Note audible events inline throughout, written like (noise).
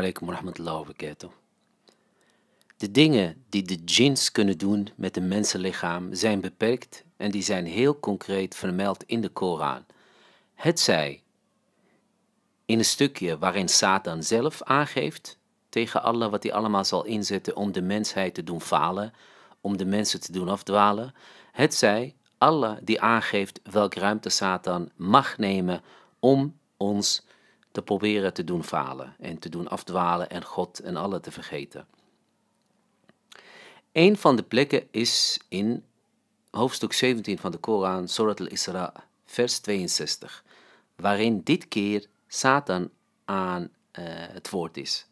alaikum wa barakatuh. De dingen die de jins kunnen doen met een mensenlichaam zijn beperkt en die zijn heel concreet vermeld in de Koran. Het zij in een stukje waarin Satan zelf aangeeft tegen Allah wat hij allemaal zal inzetten om de mensheid te doen falen, om de mensen te doen afdwalen. Het zij Allah die aangeeft welk ruimte Satan mag nemen om ons te proberen te doen falen en te doen afdwalen en God en alle te vergeten. Een van de plekken is in hoofdstuk 17 van de Koran, Surat al-Isra, vers 62, waarin dit keer Satan aan eh, het woord is.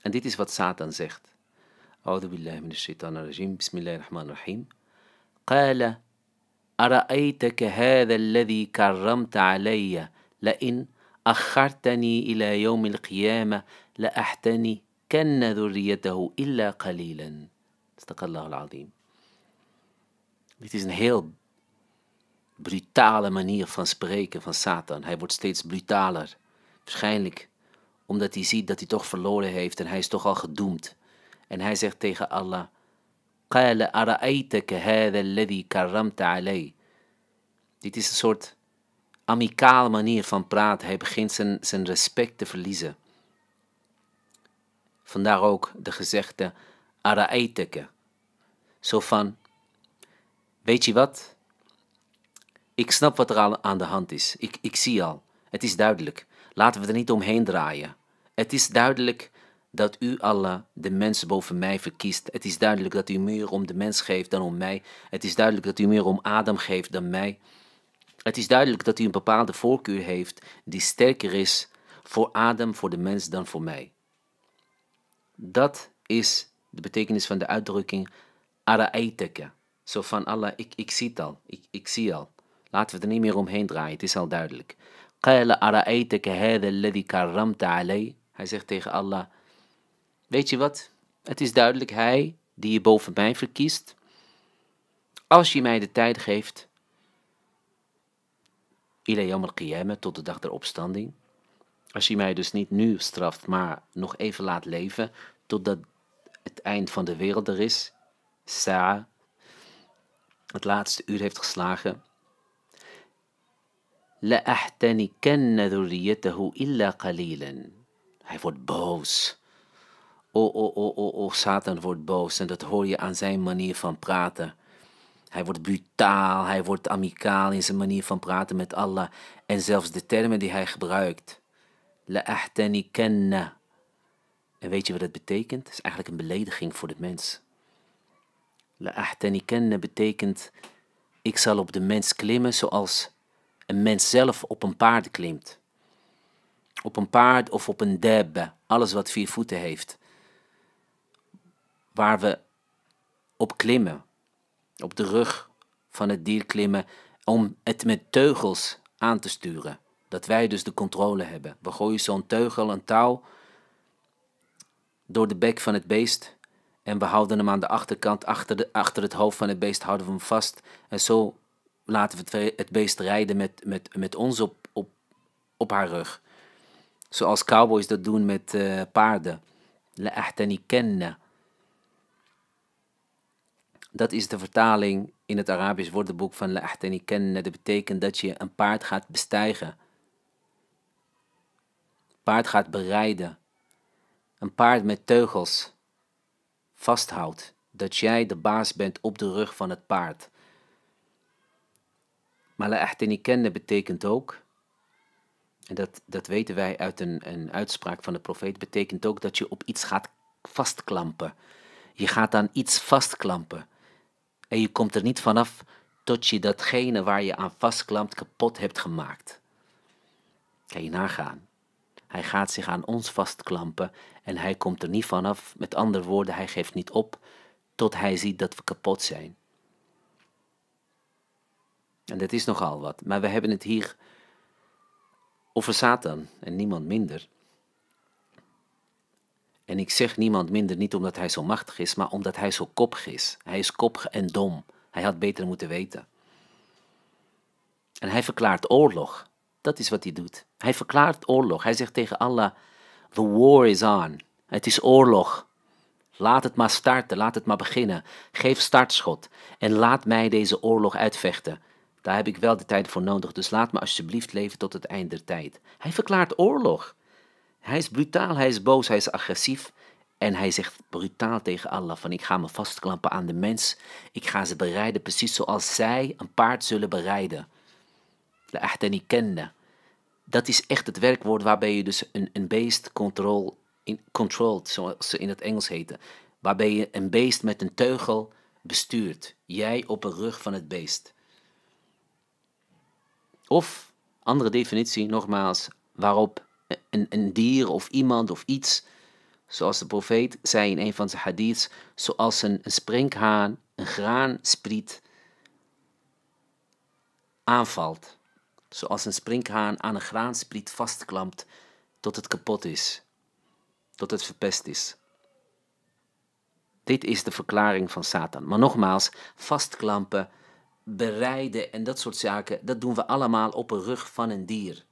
En dit is wat Satan zegt. A'udhu billahi shaytan ar rajim, bismillahirrahmanirrahim. Qala, ara'aytaka hadha alladhi karramta alayya, la'in أخرتني إلى يوم القيامة كن ذريته إلا قليلا استقى الله العظيم Dit is een heel brutale manier van spreken van Satan. Hij wordt steeds brutaler. Waarschijnlijk omdat hij ziet dat hij toch verloren heeft en hij is toch al gedoemd. En hij zegt tegen Allah: قال أرأيتك هذا الذي كرمت عليه. Dit is een soort amicale manier van praten. Hij begint zijn, zijn respect te verliezen. Vandaar ook de gezegde Araeteke. Zo van, weet je wat? Ik snap wat er aan de hand is. Ik, ik zie al. Het is duidelijk. Laten we er niet omheen draaien. Het is duidelijk dat u Allah de mens boven mij verkiest. Het is duidelijk dat u meer om de mens geeft dan om mij. Het is duidelijk dat u meer om Adam geeft dan mij. Het is duidelijk dat hij een bepaalde voorkeur heeft die sterker is voor Adam, voor de mens, dan voor mij. Dat is de betekenis van de uitdrukking Araiteke. Zo van Allah, ik, ik zie het al, ik, ik zie al. Laten we er niet meer omheen draaien, het is al duidelijk. Hij zegt tegen Allah, weet je wat, het is duidelijk, hij die je boven mij verkiest, als je mij de tijd geeft, ila tot de dag der opstanding. Als je mij dus niet nu straft, maar nog even laat leven, totdat het eind van de wereld er is, Sa'a, het laatste uur heeft geslagen. illa qalilan. Hij wordt boos. O, o, o, o, o, Satan wordt boos. En dat hoor je aan zijn manier van praten. Hij wordt brutaal, hij wordt amicaal in zijn manier van praten met Allah. En zelfs de termen die hij gebruikt. La'ahtanikanna. kenna. En weet je wat dat betekent? Het is eigenlijk een belediging voor de mens. La'ahtanikanna kenna betekent... Ik zal op de mens klimmen zoals een mens zelf op een paard klimt. Op een paard of op een debbe. Alles wat vier voeten heeft. Waar we op klimmen op de rug van het dier klimmen om het met teugels aan te sturen. Dat wij dus de controle hebben. We gooien zo'n teugel, een touw, door de bek van het beest. En we houden hem aan de achterkant, achter, de, achter het hoofd van het beest houden we hem vast. En zo laten we het beest rijden met, met, met ons op, op, op haar rug. Zoals cowboys dat doen met eh, paarden dat is de vertaling in het Arabisch woordenboek van la'htani kenne. Dat betekent dat je een paard gaat bestijgen. Paard gaat bereiden. Een paard met teugels vasthoudt. Dat jij de baas bent op de rug van het paard. Maar la'htani kenne betekent ook... En dat, dat weten wij uit een, een uitspraak van de profeet, betekent ook dat je op iets gaat vastklampen. Je gaat aan iets vastklampen. En je komt er niet vanaf tot je datgene waar je aan vastklampt kapot hebt gemaakt. Kan je nagaan. Hij gaat zich aan ons vastklampen en hij komt er niet vanaf. Met andere woorden, hij geeft niet op tot hij ziet dat we kapot zijn. En dat is nogal wat. Maar we hebben het hier over Satan en niemand minder. En ik zeg niemand minder niet omdat hij zo machtig is, maar omdat hij zo koppig is. Hij is koppig en dom. Hij had beter moeten weten. En hij verklaart oorlog. Dat is wat hij doet. Hij verklaart oorlog. Hij zegt tegen Allah: The war is on. Het is oorlog. Laat het maar starten, laat het maar beginnen. Geef startschot en laat mij deze oorlog uitvechten. Daar heb ik wel de tijd voor nodig, dus laat me alsjeblieft leven tot het einde der tijd. Hij verklaart oorlog. Hij is brutaal, hij is boos, hij is agressief. En hij zegt brutaal tegen Allah van ik ga me vastklampen aan de mens. Ik ga ze bereiden precies zoals zij een paard zullen bereiden. La ahtani kende. Dat is echt het werkwoord waarbij je dus een, een beest control, in, controlled, zoals ze in het Engels heten. Waarbij je een beest met een teugel bestuurt. Jij op de rug van het beest. Of, andere definitie nogmaals, waarop een, een dier of iemand of iets, zoals de profeet zei in een van zijn hadiths, zoals een, een sprinkhaan, een graanspriet aanvalt. Zoals een sprinkhaan aan een graanspriet vastklampt tot het kapot is, tot het verpest is. Dit is de verklaring van Satan. Maar nogmaals, vastklampen, bereiden en dat soort zaken, dat doen we allemaal op een rug van een dier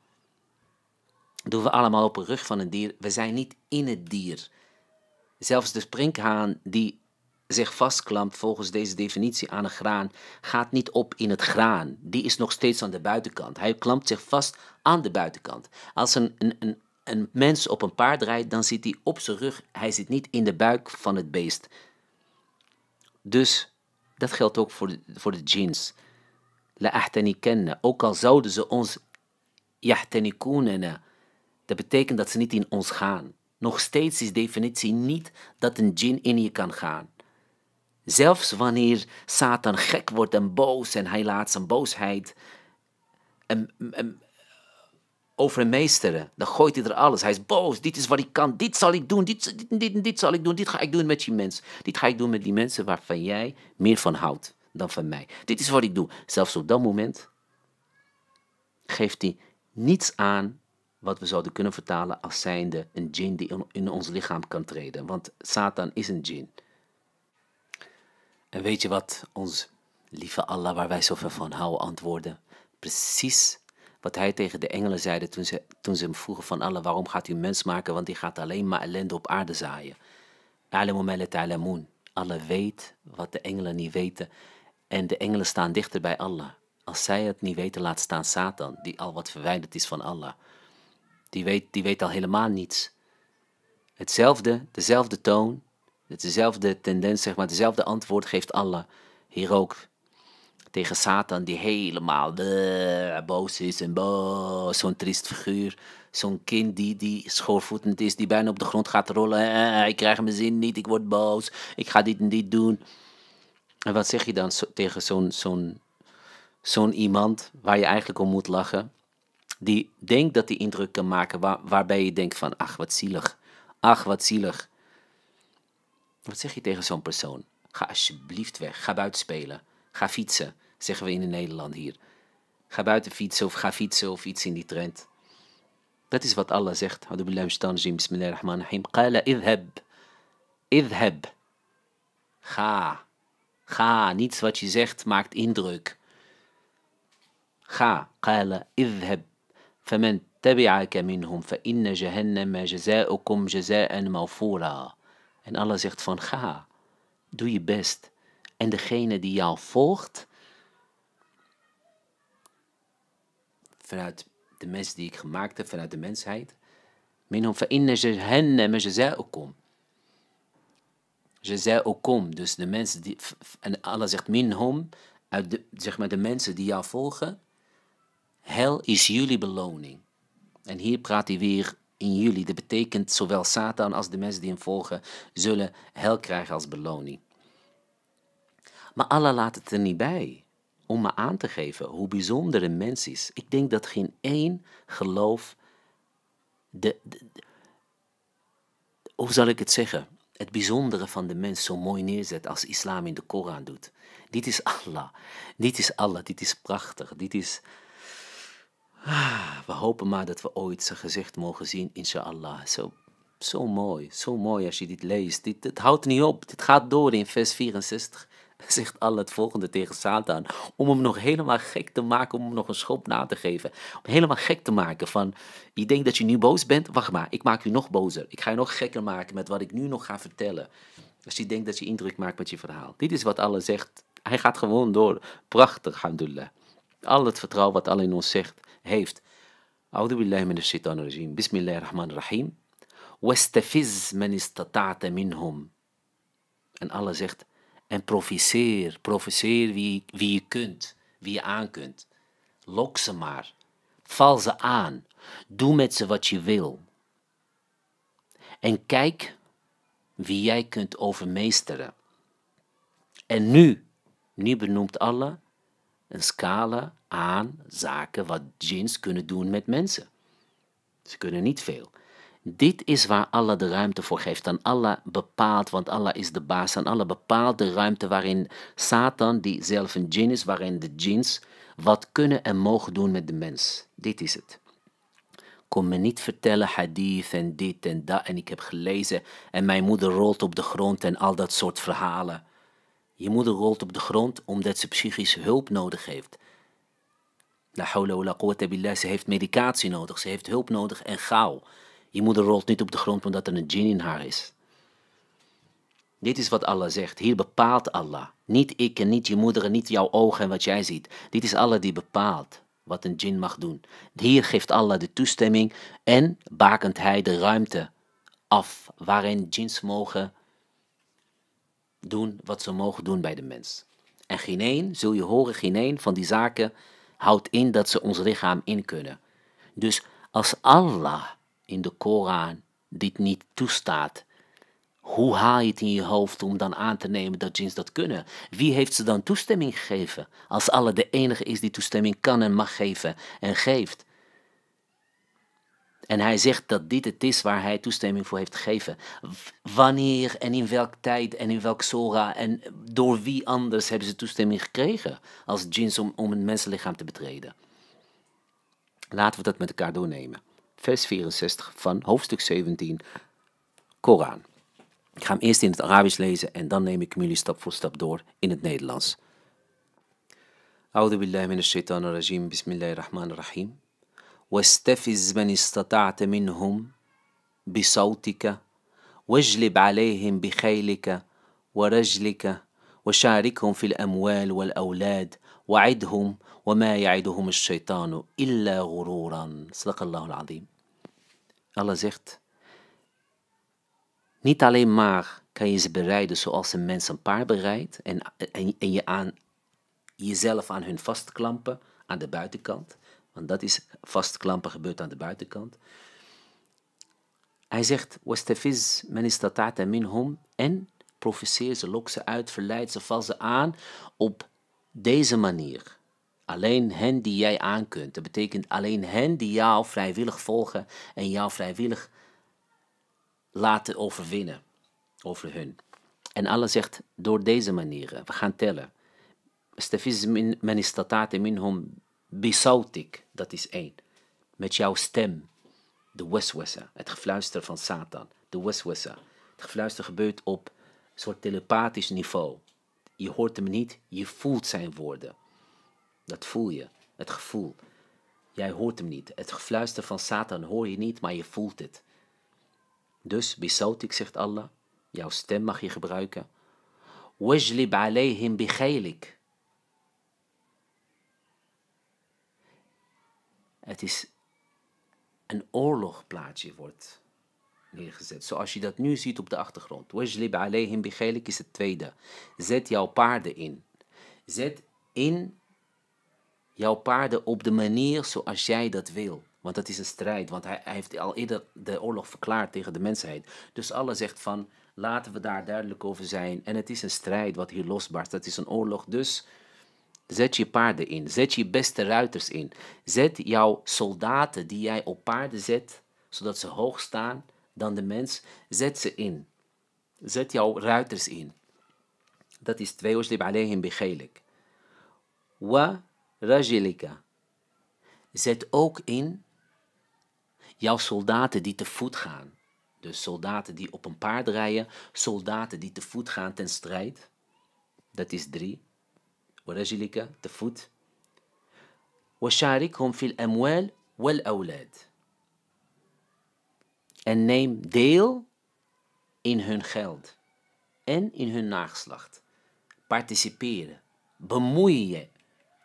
doen we allemaal op de rug van een dier. We zijn niet in het dier. Zelfs de sprinkhaan die zich vastklampt volgens deze definitie aan een graan, gaat niet op in het graan. Die is nog steeds aan de buitenkant. Hij klampt zich vast aan de buitenkant. Als een, een, een, mens op een paard rijdt, dan zit hij op zijn rug. Hij zit niet in de buik van het beest. Dus dat geldt ook voor de, voor de jeans. La kennen. Ook al zouden ze ons dat betekent dat ze niet in ons gaan. Nog steeds is definitie niet dat een djinn in je kan gaan. Zelfs wanneer Satan gek wordt en boos en hij laat zijn boosheid en, over meesteren, dan gooit hij er alles. Hij is boos, dit is wat ik kan, dit zal ik doen, dit, dit, dit, dit zal ik doen, dit ga ik doen met die mensen. Dit ga ik doen met die mensen waarvan jij meer van houdt dan van mij. Dit is wat ik doe. Zelfs op dat moment geeft hij niets aan wat we zouden kunnen vertalen als zijnde een djinn die in ons lichaam kan treden. Want Satan is een djinn. En weet je wat ons lieve Allah, waar wij zoveel van houden, antwoorden? Precies wat hij tegen de engelen zeide toen ze, toen ze hem vroegen van Allah, waarom gaat u mens maken? Want die gaat alleen maar ellende op aarde zaaien. Allah weet wat de engelen niet weten. En de engelen staan dichter bij Allah. Als zij het niet weten, laat staan Satan, die al wat verwijderd is van Allah die weet, die weet al helemaal niets. Hetzelfde, dezelfde toon, dezelfde tendens, zeg maar, dezelfde antwoord geeft Allah hier ook tegen Satan, die helemaal eh, boos is en zo'n triest figuur. Zo'n kind die, die schoorvoetend is, die bijna op de grond gaat rollen. Eh, eh, ik krijg mijn zin niet, ik word boos, ik ga dit en dit doen. En wat zeg je dan tegen zo'n zo'n zo'n iemand waar je eigenlijk om moet lachen? die denkt dat die indruk kan maken, waar, waarbij je denkt van, ach wat zielig, ach wat zielig. Wat zeg je tegen zo'n persoon? Ga alsjeblieft weg, ga buiten spelen, ga fietsen, zeggen we in Nederland hier. Ga buiten fietsen of ga fietsen of iets in die trend. Dat is wat Allah zegt. bismillahirrahmanirrahim. Qala idhab, idhab. Ga, ga, niets wat je zegt maakt indruk. Ga, qala idhab. فمن تبعك منهم فإن جهنم جزاؤكم جزاء mawfura. En Allah zegt van ga, doe je best. En degene die jou volgt, vanuit de mensen die ik gemaakt heb, vanuit de mensheid, minhum fa'inna jahannam jaza'ukum. Jaza'ukum, dus de mensen die, en Allah zegt minhum, uit de, zeg maar de mensen die jou volgen, Hel is jullie beloning. En hier praat hij weer in jullie. Dat betekent zowel Satan als de mensen die hem volgen zullen hel krijgen als beloning. Maar Allah laat het er niet bij om me aan te geven hoe bijzonder een mens is. Ik denk dat geen één geloof de, hoe zal ik het zeggen? Het bijzondere van de mens zo mooi neerzet als islam in de Koran doet. Dit is Allah. Dit is Allah. Dit is prachtig. Dit is Ah, we hopen maar dat we ooit zijn gezicht mogen zien, inshallah. Zo, zo mooi, zo mooi als je dit leest. Dit, het houdt niet op, dit gaat door in vers 64. (laughs) Zegt Allah het volgende tegen Satan. Om hem nog helemaal gek te maken, om hem nog een schop na te geven. Om hem helemaal gek te maken van, je denkt dat je nu boos bent? Wacht maar, ik maak u nog bozer. Ik ga je nog gekker maken met wat ik nu nog ga vertellen. Als je denkt dat je indruk maakt met je verhaal. Dit is wat Allah zegt. Hij gaat gewoon door. Prachtig, alhamdulillah. Al het vertrouwen wat Allah in ons zegt heeft. أعوذ بالله من الشيطان الرجيم بسم الله الرحمن الرحيم واستفز من استطعت minhum. En Allah zegt, en professeer, professeer wie, wie je kunt, wie je aan kunt. Lok ze maar, val ze aan, doe met ze wat je wil. En kijk wie jij kunt overmeesteren. En nu, nu benoemt Allah een scala aan zaken wat jeans kunnen doen met mensen. Ze kunnen niet veel. Dit is waar Allah de ruimte voor geeft. En Allah bepaalt, want Allah is de baas. En Allah bepaalt de ruimte waarin Satan, die zelf een djinn is, waarin de djinns wat kunnen en mogen doen met de mens. Dit is het. Kom me niet vertellen hadith en dit en dat en ik heb gelezen en mijn moeder rolt op de grond en al dat soort verhalen. Je moeder rolt op de grond omdat ze psychisch hulp nodig heeft. La hawla wa billah. Ze heeft medicatie nodig. Ze heeft hulp nodig en gauw. Je moeder rolt niet op de grond omdat er een djinn in haar is. Dit is wat Allah zegt. Hier bepaalt Allah. Niet ik en niet je moeder en niet jouw ogen en wat jij ziet. Dit is Allah die bepaalt wat een djinn mag doen. Hier geeft Allah de toestemming en bakent hij de ruimte af waarin djinns mogen doen wat ze mogen doen bij de mens. En geen een, zul je horen, geen een van die zaken houdt in dat ze ons lichaam in kunnen. Dus als Allah in de Koran dit niet toestaat, hoe haal je het in je hoofd om dan aan te nemen dat jins dat kunnen? Wie heeft ze dan toestemming gegeven? Als Allah de enige is die toestemming kan en mag geven en geeft. En hij zegt dat dit het is waar hij toestemming voor heeft gegeven. Wanneer en in welk tijd en in welk zora en door wie anders hebben ze toestemming gekregen als jeans om, om een mensenlichaam te betreden? Laten we dat met elkaar doornemen. Vers 64 van hoofdstuk 17, Koran. Ik ga hem eerst in het Arabisch lezen en dan neem ik hem jullie stap voor stap door in het Nederlands. Audu billahi minash shaitanir rajim, bismillahirrahmanirrahim. واستفز من استطعت منهم بصوتك واجلب عليهم بخيلك ورجلك وشاركهم في الاموال والاولاد وعدهم وما يعدهم الشيطان الا غرورا صدق الله العظيم الله زيخت Niet alleen maar kan je ze bereiden zoals een mens een paard bereidt en, en, en je aan jezelf aan hun vastklampen aan de buitenkant. want dat is vastklampen gebeurt aan de buitenkant. Hij zegt, men minhum en professeer ze, lok ze uit, verleid ze, val ze aan op deze manier. Alleen hen die jij aan kunt. Dat betekent alleen hen die jou vrijwillig volgen en jou vrijwillig laten overwinnen over hun. En Allah zegt door deze manieren. We gaan tellen. Stafiz min hom." Bisautik, dat is één. Met jouw stem, de waswasa, het gefluister van Satan, de waswasa. Het gefluister gebeurt op een soort telepathisch niveau. Je hoort hem niet, je voelt zijn woorden. Dat voel je, het gevoel. Jij hoort hem niet. Het gefluister van Satan hoor je niet, maar je voelt het. Dus, bisautik, zegt Allah, jouw stem mag je gebruiken. Wajlib alayhim Het is een oorlogplaatje wordt neergezet. Zoals je dat nu ziet op de achtergrond. Wajlib alayhim bichelik is het tweede. Zet jouw paarden in. Zet in jouw paarden op de manier zoals jij dat wil. Want dat is een strijd. Want hij, hij heeft al eerder de oorlog verklaard tegen de mensheid. Dus Allah zegt van, laten we daar duidelijk over zijn. En het is een strijd wat hier losbarst. Dat is een oorlog. Dus Zet je paarden in. Zet je beste ruiters in. Zet jouw soldaten die jij op paarden zet, zodat ze hoog staan dan de mens. Zet ze in. Zet jouw ruiters in. Dat is twee oorslib alleen begeerlijk. Wa rajilika. Zet ook in jouw soldaten die te voet gaan. Dus soldaten die op een paard rijden, soldaten die te voet gaan ten strijd. Dat is drie. ورجلك the وشاركهم في en neem deel in hun geld en in hun nageslacht. Participeren. Bemoei je.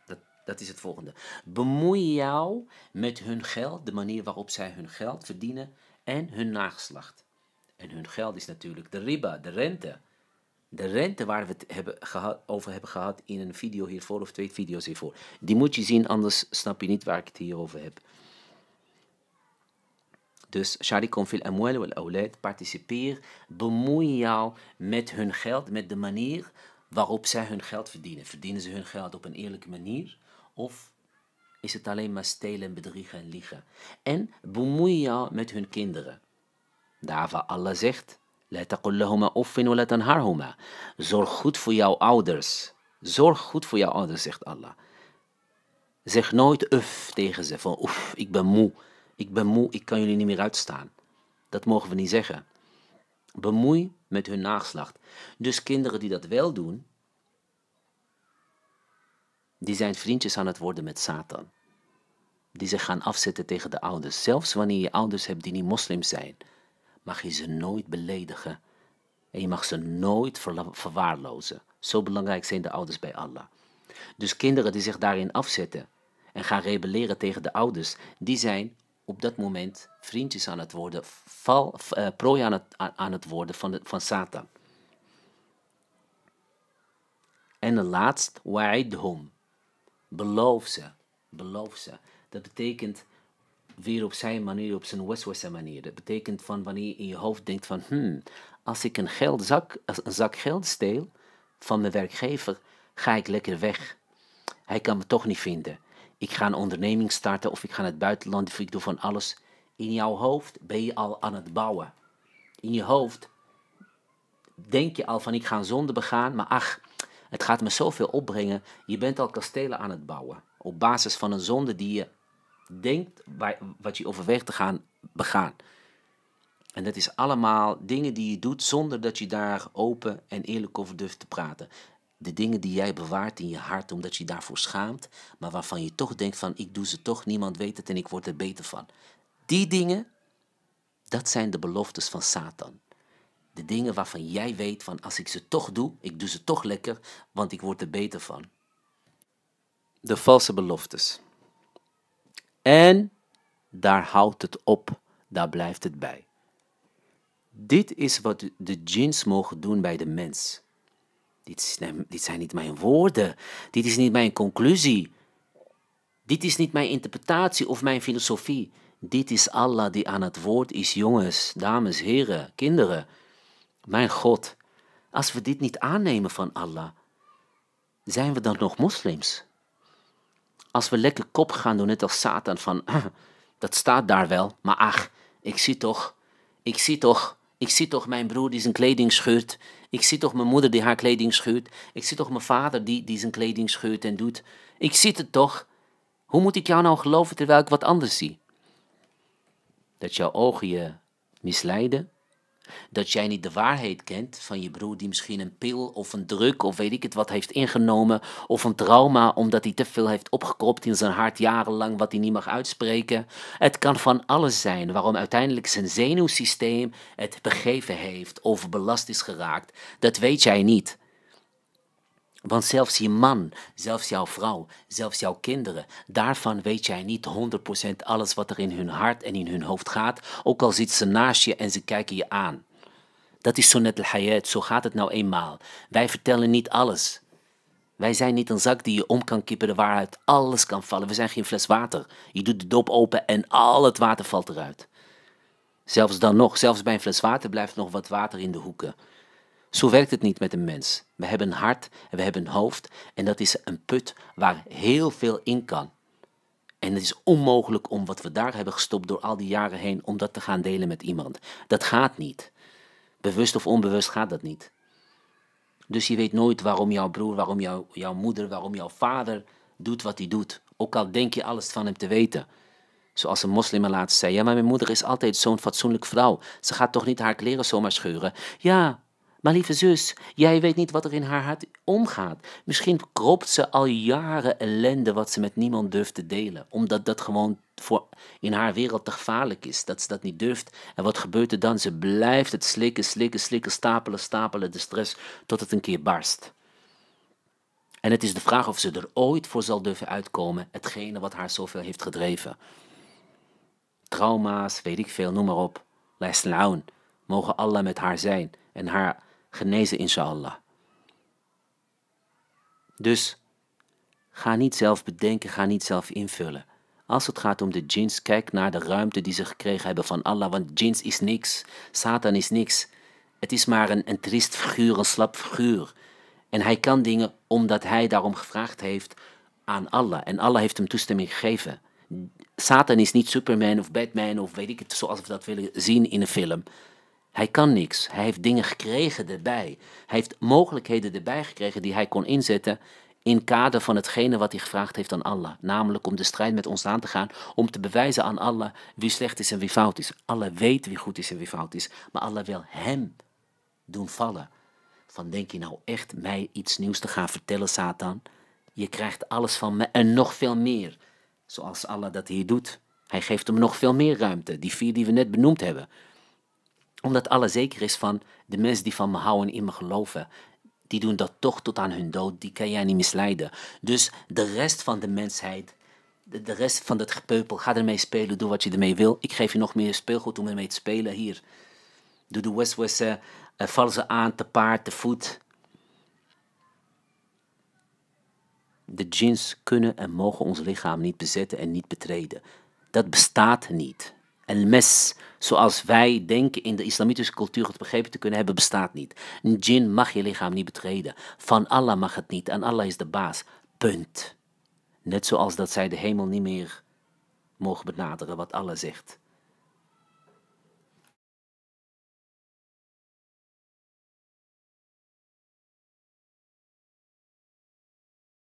Dat, dat is het volgende. Bemoei jou met hun geld, de manier waarop zij hun geld verdienen en hun nageslacht. En hun geld is natuurlijk de riba, de rente de rente waar we het hebben gehad, over hebben gehad in een video hiervoor of twee video's hiervoor. Die moet je zien, anders snap je niet waar ik het hier over heb. Dus Charlie fil amwal wal participeer, bemoei jou met hun geld, met de manier waarop zij hun geld verdienen. Verdienen ze hun geld op een eerlijke manier of is het alleen maar stelen, bedriegen en liegen? En bemoei jou met hun kinderen. Daarvan Allah zegt, Zorg goed voor jouw ouders. Zorg goed voor jouw ouders, zegt Allah. Zeg nooit uf tegen ze, van oef, ik ben moe. Ik ben moe, ik kan jullie niet meer uitstaan. Dat mogen we niet zeggen. Bemoei met hun nageslacht. Dus kinderen die dat wel doen, die zijn vriendjes aan het worden met Satan. Die zich gaan afzetten tegen de ouders, zelfs wanneer je ouders hebt die niet moslims zijn mag je ze nooit beledigen. En je mag ze nooit verwaarlozen. Zo belangrijk zijn de ouders bij Allah. Dus kinderen die zich daarin afzetten en gaan rebelleren tegen de ouders, die zijn op dat moment vriendjes aan het worden, eh, prooi aan het, aan het worden van, de, van Satan. En de laatste wa'idhum. Beloof ze. Beloof ze. Dat betekent weer op zijn manier, op zijn weswesse manier. Dat betekent van wanneer je in je hoofd denkt van, hmm, als ik een, geldzak, een zak geld steel van mijn werkgever, ga ik lekker weg. Hij kan me toch niet vinden. Ik ga een onderneming starten of ik ga naar het buitenland of ik doe van alles. In jouw hoofd ben je al aan het bouwen. In je hoofd denk je al van ik ga een zonde begaan, maar ach, het gaat me zoveel opbrengen. Je bent al kastelen aan het bouwen. Op basis van een zonde die je denkt, waar, wat je overweegt te gaan begaan. En dat is allemaal dingen die je doet zonder dat je daar open en eerlijk over durft te praten. De dingen die jij bewaart in je hart omdat je daarvoor schaamt, maar waarvan je toch denkt van ik doe ze toch, niemand weet het en ik word er beter van. Die dingen, dat zijn de beloftes van Satan. De dingen waarvan jij weet van als ik ze toch doe, ik doe ze toch lekker, want ik word er beter van. De valse beloftes. En daar houdt het op, daar blijft het bij. Dit is wat de jeans mogen doen bij de mens. Dit, dit zijn niet mijn woorden, dit is niet mijn conclusie. Dit is niet mijn interpretatie of mijn filosofie. Dit is Allah die aan het woord is, jongens, dames, heren, kinderen. Mijn God, als we dit niet aannemen van Allah, zijn we dan nog moslims? Als we lekker kop gaan doen, net als Satan, van dat staat daar wel, maar ach, ik zie toch, ik zie toch, ik zie toch mijn broer die zijn kleding scheurt. Ik zie toch mijn moeder die haar kleding scheurt. Ik zie toch mijn vader die, die zijn kleding scheurt en doet. Ik zie het toch. Hoe moet ik jou nou geloven terwijl ik wat anders zie? Dat jouw ogen je misleiden dat jij niet de waarheid kent van je broer die misschien een pil of een druk of weet ik het wat heeft ingenomen of een trauma omdat hij te veel heeft opgekropt in zijn hart jarenlang wat hij niet mag uitspreken. Het kan van alles zijn waarom uiteindelijk zijn zenuwsysteem het begeven heeft of belast is geraakt. Dat weet jij niet. Want zelfs je man, zelfs jouw vrouw, zelfs jouw kinderen, daarvan weet jij niet 100% alles wat er in hun hart en in hun hoofd gaat, ook al zitten ze naast je en ze kijken je aan. Dat is net al-hayat, zo gaat het nou eenmaal. Wij vertellen niet alles. Wij zijn niet een zak die je om kan kippen waaruit alles kan vallen. We zijn geen fles water. Je doet de dop open en al het water valt eruit. Zelfs dan nog, zelfs bij een fles water blijft nog wat water in de hoeken. Zo werkt het niet met een mens. We hebben een hart en we hebben een hoofd en dat is een put waar heel veel in kan. En het is onmogelijk om wat we daar hebben gestopt door al die jaren heen, om dat te gaan delen met iemand. Dat gaat niet. Bewust of onbewust gaat dat niet. Dus je weet nooit waarom jouw broer, waarom jouw, jouw moeder, waarom jouw vader doet wat hij doet. Ook al denk je alles van hem te weten. Zoals een moslim laatst zei: Ja, maar mijn moeder is altijd zo'n fatsoenlijk vrouw. Ze gaat toch niet haar kleren zomaar scheuren? Ja, maar lieve zus, jij weet niet wat er in haar hart omgaat. Misschien kropt ze al jaren ellende wat ze met niemand durft te delen. Omdat dat gewoon voor in haar wereld te gevaarlijk is. Dat ze dat niet durft. En wat gebeurt er dan? Ze blijft het slikken, slikken, slikken, stapelen, stapelen de stress tot het een keer barst. En het is de vraag of ze er ooit voor zal durven uitkomen. Hetgene wat haar zoveel heeft gedreven. Trauma's, weet ik veel, noem maar op. Lesnaun. Mogen Allah met haar zijn en haar genezen, inshallah. Dus ga niet zelf bedenken, ga niet zelf invullen. Als het gaat om de jeans, kijk naar de ruimte die ze gekregen hebben van Allah, want jeans is niks, Satan is niks. Het is maar een, een triest figuur, een slap figuur. En hij kan dingen omdat hij daarom gevraagd heeft aan Allah. En Allah heeft hem toestemming gegeven. Satan is niet Superman of Batman of weet ik het, zoals we dat willen zien in een film. Hij kan niks. Hij heeft dingen gekregen erbij. Hij heeft mogelijkheden erbij gekregen die hij kon inzetten in kader van hetgene wat hij gevraagd heeft aan Allah. Namelijk om de strijd met ons aan te gaan, om te bewijzen aan Allah wie slecht is en wie fout is. Allah weet wie goed is en wie fout is, maar Allah wil hem doen vallen. Van denk je nou echt mij iets nieuws te gaan vertellen, Satan? Je krijgt alles van me en nog veel meer. Zoals Allah dat hier doet. Hij geeft hem nog veel meer ruimte, die vier die we net benoemd hebben omdat alle zeker is van de mensen die van me houden in me geloven, die doen dat toch tot aan hun dood, die kan jij niet misleiden. Dus de rest van de mensheid, de, rest van dat gepeupel, ga ermee spelen, doe wat je ermee wil. Ik geef je nog meer speelgoed om ermee te spelen hier. Doe de Westwesten, eh, eh, uh, ze aan te paard, te voet. De jeans kunnen en mogen ons lichaam niet bezetten en niet betreden. Dat bestaat niet al mes zoals wij denken in de islamitische cultuur het begrepen te kunnen hebben, bestaat niet. Een jin mag je lichaam niet betreden. Van Allah mag het niet en Allah is de baas. Punt. Net zoals dat zij de hemel niet meer mogen benaderen, wat Allah zegt.